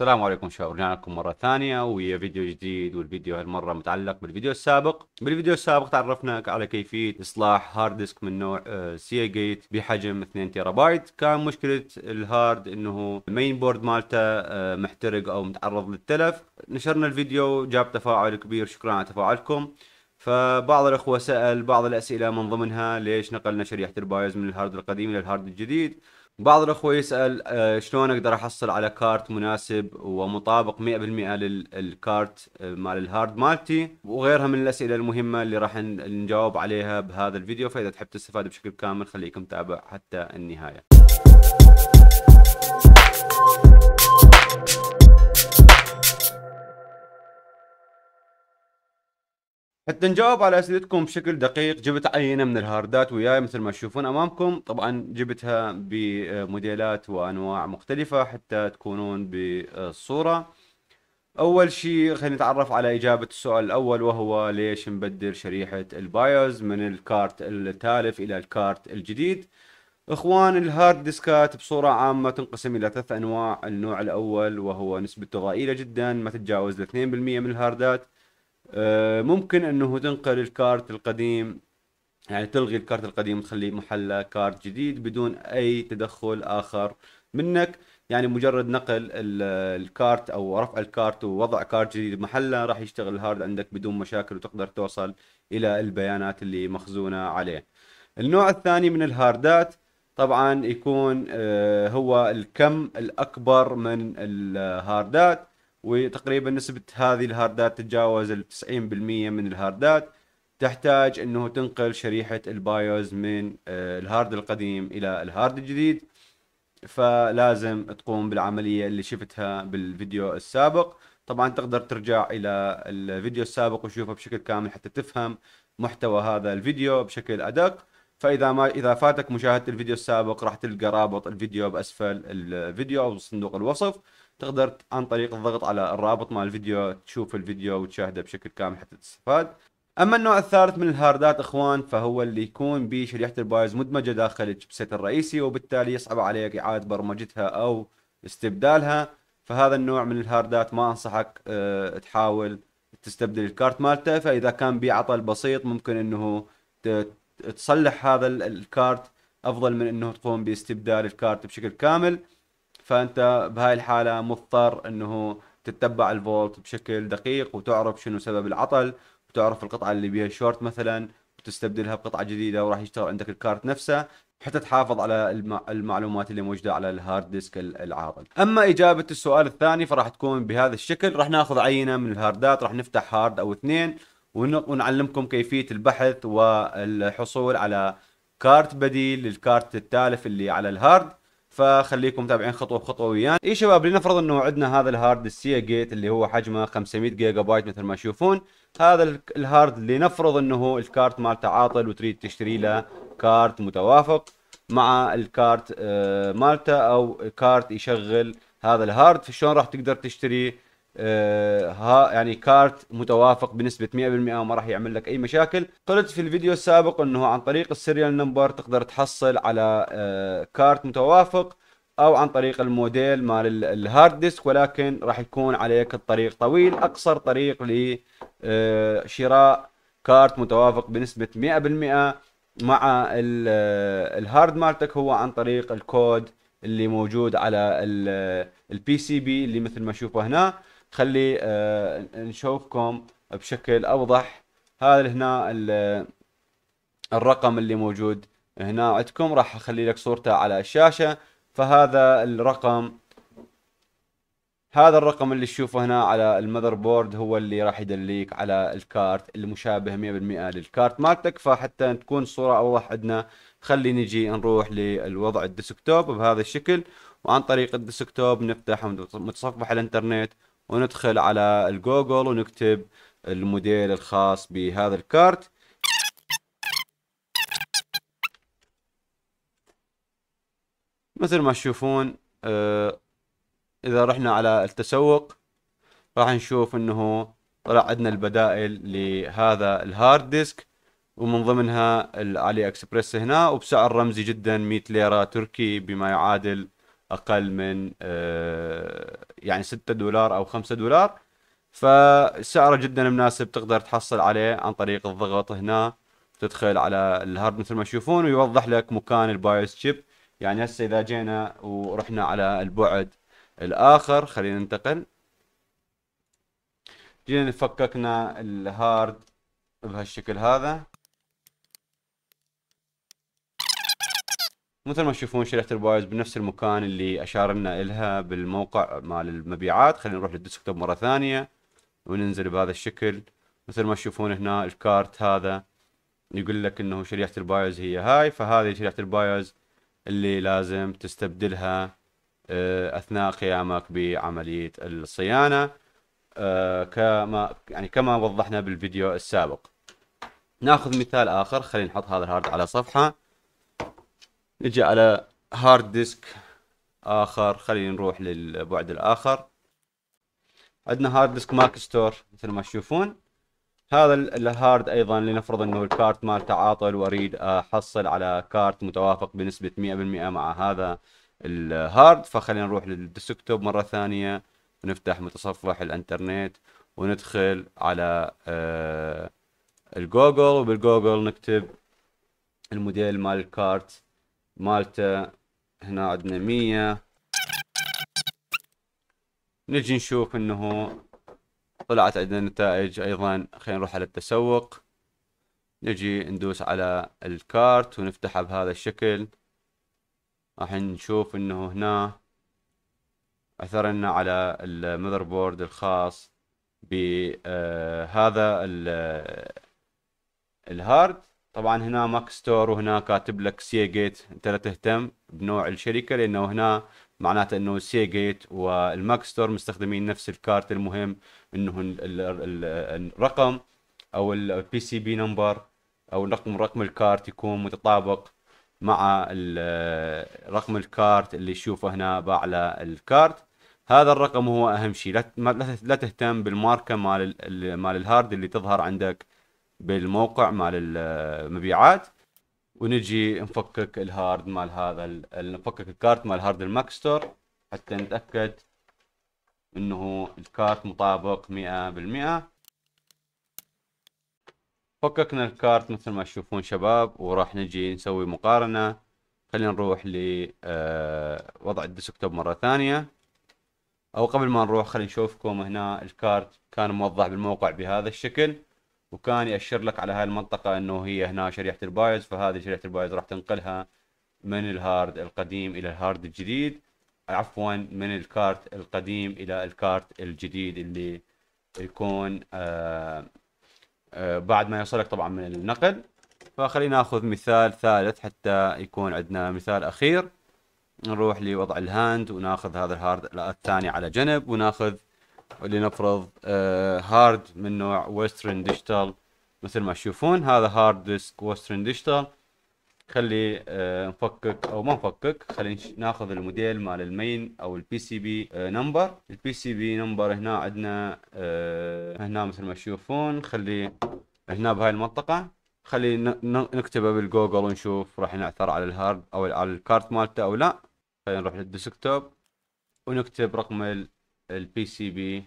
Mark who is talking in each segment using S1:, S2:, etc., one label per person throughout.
S1: السلام عليكم شباب رجعنا لكم مره ثانيه ويا فيديو جديد والفيديو هالمره متعلق بالفيديو السابق بالفيديو السابق تعرفنا على كيفيه اصلاح هارد ديسك من نوع سي آه، جيت بحجم 2 تيرا بايت كان مشكله الهارد انه المين بورد مالته آه، محترق او متعرض للتلف نشرنا الفيديو جاب تفاعل كبير شكرا على تفاعلكم فبعض الاخوه سال بعض الاسئله من ضمنها ليش نقلنا شريحه البايوز من الهارد القديم الى الهارد الجديد بعض الاخوه يسال آه، شلون اقدر احصل على كارت مناسب ومطابق 100% للكارت آه، مال الهارد مالتي وغيرها من الاسئله المهمه اللي راح نجاوب عليها بهذا الفيديو فاذا تحب تستفاد بشكل كامل خليكم تابع حتى النهايه حتى نجاوب على اسئلتكم بشكل دقيق جبت عينه من الهاردات وياي مثل ما تشوفون امامكم طبعا جبتها بموديلات وانواع مختلفه حتى تكونون بالصوره اول شيء خلينا نتعرف على اجابه السؤال الاول وهو ليش نبدل شريحه البايوز من الكارت التالف الى الكارت الجديد اخوان الهارد ديسكات بصوره عامه تنقسم الى ثلاث انواع النوع الاول وهو نسبته ضئيله جدا ما تتجاوز 2% من الهاردات آه، ممكن انه تنقل الكارت القديم يعني تلغي الكارت القديم وتخليه محلى كارت جديد بدون اي تدخل اخر منك يعني مجرد نقل الكارت او رفع الكارت ووضع كارت جديد محله راح يشتغل الهارد عندك بدون مشاكل وتقدر توصل الى البيانات اللي مخزونه عليه النوع الثاني من الهاردات طبعا يكون آه، هو الكم الاكبر من الهاردات وتقريبا نسبة هذه الهاردات تتجاوز ال 90% من الهاردات تحتاج انه تنقل شريحة البايوز من آه، الهارد القديم الى الهارد الجديد فلازم تقوم بالعملية اللي شفتها بالفيديو السابق طبعا تقدر ترجع الى الفيديو السابق وشوفه بشكل كامل حتى تفهم محتوى هذا الفيديو بشكل ادق فاذا ما اذا فاتك مشاهده الفيديو السابق راح تلقى رابط الفيديو باسفل الفيديو او صندوق الوصف تقدر عن طريق الضغط على الرابط مال الفيديو تشوف الفيديو وتشاهده بشكل كامل حتى تستفاد اما النوع الثالث من الهاردات اخوان فهو اللي يكون بشريحه البايز مدمجه داخل الشيبسيت الرئيسي وبالتالي يصعب عليك اعاده برمجتها او استبدالها فهذا النوع من الهاردات ما انصحك أه تحاول تستبدل الكارت مالته فاذا كان بيه عطل بسيط ممكن انه تصلح هذا الكارت افضل من انه تقوم باستبدال الكارت بشكل كامل فانت بهاي الحاله مضطر انه تتبع الفولت بشكل دقيق وتعرف شنو سبب العطل وتعرف القطعه اللي بيها شورت مثلا وتستبدلها بقطعه جديده وراح يشتغل عندك الكارت نفسه حتى تحافظ على المعلومات اللي موجوده على الهارد ديسك العاطل. اما اجابه السؤال الثاني فراح تكون بهذا الشكل، راح ناخذ عينه من الهاردات، راح نفتح هارد او اثنين ونعلمكم كيفيه البحث والحصول على كارت بديل للكارت التالف اللي على الهارد فخليكم متابعين خطوه بخطوه ويانا اي شباب لنفرض انه عندنا هذا الهارد السيا جيت اللي هو حجمه 500 جيجا بايت مثل ما تشوفون هذا الهارد لنفرض انه الكارت مالته عاطل وتريد تشتري له كارت متوافق مع الكارت آه، مالته او كارت يشغل هذا الهارد فشلون راح تقدر تشتريه آه، ها يعني كارت متوافق بنسبه 100% وما راح يعمل لك اي مشاكل قلت في الفيديو السابق انه عن طريق السيريال نمبر تقدر تحصل على آه، كارت متوافق او عن طريق الموديل مال الهارد ديسك ولكن راح يكون عليك الطريق طويل اقصر طريق لشراء آه، كارت متوافق بنسبه 100% مع الهارد مالتك هو عن طريق الكود اللي موجود على البي سي بي اللي مثل ما شوفه هنا خلي آه، نشوفكم بشكل اوضح هذا هنا الرقم اللي موجود هنا عندكم راح اخلي لك صورته على الشاشه فهذا الرقم هذا الرقم اللي تشوفه هنا على المذر بورد هو اللي راح يدليك على الكارت المشابه 100% للكارت مالتك فحتى تكون الصوره اوضح عندنا خلي نجي نروح للوضع الديسكتوب بهذا الشكل وعن طريق الديسكتوب نفتح متصفح الانترنت وندخل على الجوجل ونكتب الموديل الخاص بهذا الكارت مثل ما تشوفون آه، اذا رحنا على التسوق راح نشوف انه طلع عندنا البدائل لهذا الهارد ديسك ومن ضمنها العلي اكسبرس هنا وبسعر رمزي جدا 100 ليره تركي بما يعادل اقل من آه، يعني 6 دولار او 5 دولار فسعره جدا مناسب تقدر تحصل عليه عن طريق الضغط هنا تدخل على الهارد مثل ما تشوفون ويوضح لك مكان البايوس شيب يعني هسه اذا جينا ورحنا على البعد الاخر خلينا ننتقل جينا فككنا الهارد بهالشكل هذا مثل ما تشوفون شركه البايز بنفس المكان اللي أشارنا الها بالموقع مال المبيعات خلينا نروح للديسكتوب مره ثانيه وننزل بهذا الشكل مثل ما تشوفون هنا الكارت هذا يقول لك انه شريحه البايوز هي هاي فهذه شريحه البايوز اللي لازم تستبدلها آه، اثناء قيامك بعمليه الصيانه آه، كما يعني كما وضحنا بالفيديو السابق ناخذ مثال اخر خلينا نحط هذا الهارد على صفحه نجي على هارد ديسك اخر خلينا نروح للبعد الاخر عندنا هارد ديسك ماك ستور مثل ما تشوفون هذا الهارد ايضا لنفرض انه الكارت مالته عاطل واريد احصل على كارت متوافق بنسبه 100% مع هذا الهارد فخلينا نروح للديسكتوب مره ثانيه ونفتح متصفح الانترنت وندخل على آه، الجوجل وبالجوجل نكتب الموديل مال الكارت مالته هنا عندنا مية نجي نشوف انه طلعت عندنا نتائج ايضا خلينا نروح على التسوق نجي ندوس على الكارت ونفتحه بهذا الشكل راح نشوف انه هنا اثرنا على المذر بورد الخاص بهذا آه، آه، الهارد طبعا هنا ماك ستور وهنا كاتب لك سي جيت انت لا تهتم بنوع الشركه لانه هنا معناته انه سي جيت والماك ستور مستخدمين نفس الكارت المهم انه الرقم او البي سي بي نمبر او رقم رقم الكارت يكون متطابق مع رقم الكارت اللي يشوفه هنا باعلى الكارت هذا الرقم هو اهم شيء لا تهتم بالماركه مال مال الهارد اللي تظهر عندك بالموقع مال المبيعات ونجي نفكك الهارد مال هذا نفكك الكارت مال هارد الماك ستور حتى نتاكد انه الكارت مطابق 100% فككنا الكارت مثل ما تشوفون شباب وراح نجي نسوي مقارنه خلينا نروح لوضع آه، الديسكتوب مره ثانيه او قبل ما نروح خلينا نشوفكم هنا الكارت كان موضح بالموقع بهذا الشكل وكان يأشر لك على هاي المنطقة انه هي هنا شريحة البايوس فهذه شريحة البايوس راح تنقلها من الهارد القديم الى الهارد الجديد عفوا من الكارت القديم الى الكارت الجديد اللي يكون آآ آه، آآ آه، بعد ما يوصلك طبعا من النقل فخلينا ناخذ مثال ثالث حتى يكون عندنا مثال اخير نروح لوضع الهاند وناخذ هذا الهارد الثاني على جنب وناخذ ولنفرض هارد آه، من نوع ويسترن ديجيتال مثل ما تشوفون هذا هارد ديسك ويسترن ديجيتال خلي آه، نفكك او ما نفكك خلينا ناخذ الموديل مال المين او البي سي بي نمبر البي سي بي نمبر هنا عندنا آه، هنا مثل ما تشوفون خلي هنا بهاي المنطقه خلي نكتبه بالجوجل ونشوف راح ينعثر على الهارد او على الكارت مالته او لا خلينا نروح للديسكتوب ونكتب رقم البي سي بي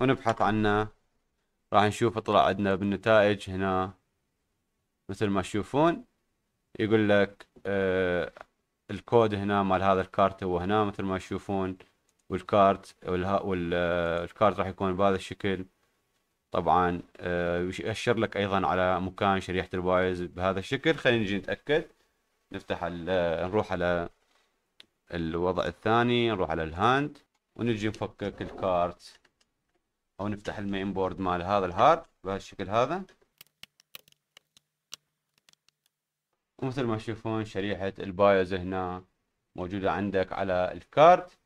S1: ونبحث عنه راح نشوف طلع عندنا بالنتائج هنا مثل ما تشوفون يقول لك آه الكود هنا مال هذا الكارت هو هنا مثل ما تشوفون والكارت والكارت آه، راح يكون بهذا الشكل طبعا آه، يأشر لك ايضا على مكان شريحة البايز بهذا الشكل خلينا نجي نتأكد نفتح آه، نروح على الوضع الثاني نروح على الهاند ونجي نفكك الكارت او نفتح المين بورد مال هذا الهارد بهالشكل هذا ومثل ما تشوفون شريحة البايوز هنا موجودة عندك على الكارت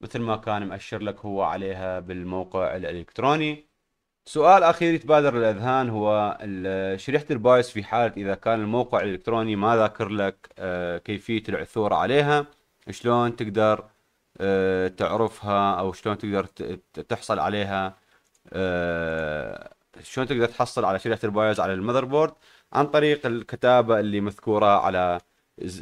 S1: مثل ما كان مأشر لك هو عليها بالموقع الإلكتروني سؤال أخير يتبادر للأذهان هو شريحة البايس في حالة إذا كان الموقع الإلكتروني ما ذاكر لك آه، كيفية العثور عليها شلون تقدر آه، تعرفها أو شلون تقدر تحصل عليها آه، شلون تقدر تحصل على شريحة البايس على المذر بورد عن طريق الكتابة اللي مذكورة على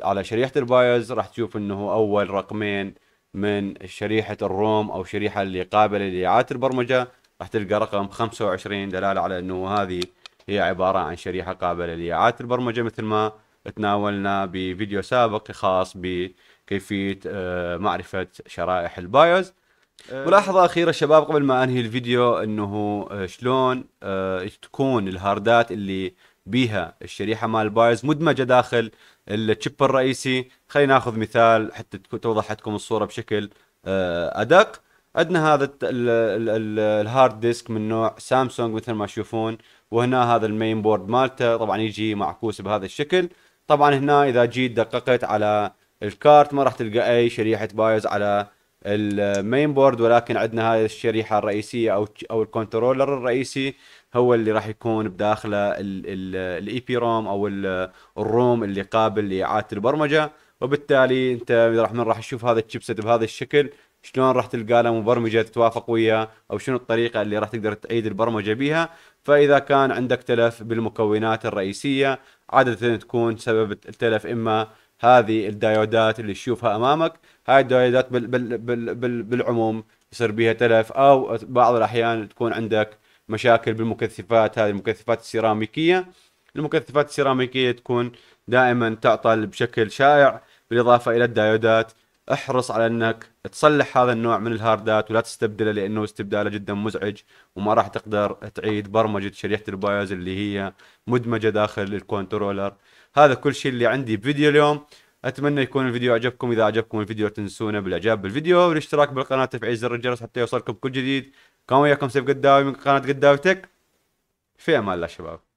S1: على شريحة البايوز راح تشوف انه اول رقمين من شريحة الروم او شريحة اللي قابلة لإعادة البرمجة راح تلقى رقم 25 دلاله على انه هذه هي عباره عن شريحه قابله لاعاده البرمجه مثل ما تناولنا بفيديو سابق خاص بكيفيه آه، معرفه شرائح البايوز آه، ملاحظة أخيرة شباب قبل ما أنهي الفيديو أنه آه، شلون تكون الهاردات اللي بيها الشريحة مال البايوز مدمجة داخل الشيب الرئيسي خلينا ناخذ مثال حتى توضح لكم الصورة بشكل أدق عندنا هذا الهارد ديسك من نوع سامسونج مثل ما تشوفون وهنا هذا المين بورد مالته طبعا يجي معكوس بهذا الشكل طبعا هنا اذا جيت دققت على الكارت ما راح تلقى اي شريحه بايوز على المين بورد ولكن عندنا هذه الشريحه الرئيسيه او او الكنترولر الرئيسي هو اللي راح يكون بداخله الاي بي روم او الروم اللي قابل لاعاده البرمجه وبالتالي انت راح من راح تشوف هذا الشيبسيت بهذا الشكل شلون راح تلقى له مبرمجه تتوافق وياه او شنو الطريقه اللي راح تقدر تعيد البرمجه بها فاذا كان عندك تلف بالمكونات الرئيسيه عاده تكون سبب التلف اما هذه الدايودات اللي تشوفها امامك هاي الدايودات بال بال بال بال بالعموم يصير بها تلف او بعض الاحيان تكون عندك مشاكل بالمكثفات هذه المكثفات السيراميكيه المكثفات السيراميكيه تكون دائما تعطل بشكل شائع بالاضافه الى الدايودات احرص على انك تصلح هذا النوع من الهاردات ولا تستبدله لانه استبداله جدا مزعج وما راح تقدر تعيد برمجه شريحه البايوز اللي هي مدمجه داخل الكنترولر هذا كل شيء اللي عندي بفيديو اليوم اتمنى يكون الفيديو عجبكم اذا عجبكم الفيديو تنسونا بالاعجاب بالفيديو والاشتراك بالقناه وتفعيل زر الجرس حتى يوصلكم كل جديد كان وياكم سيف قداوي من قناه قداوي تك في امان الله شباب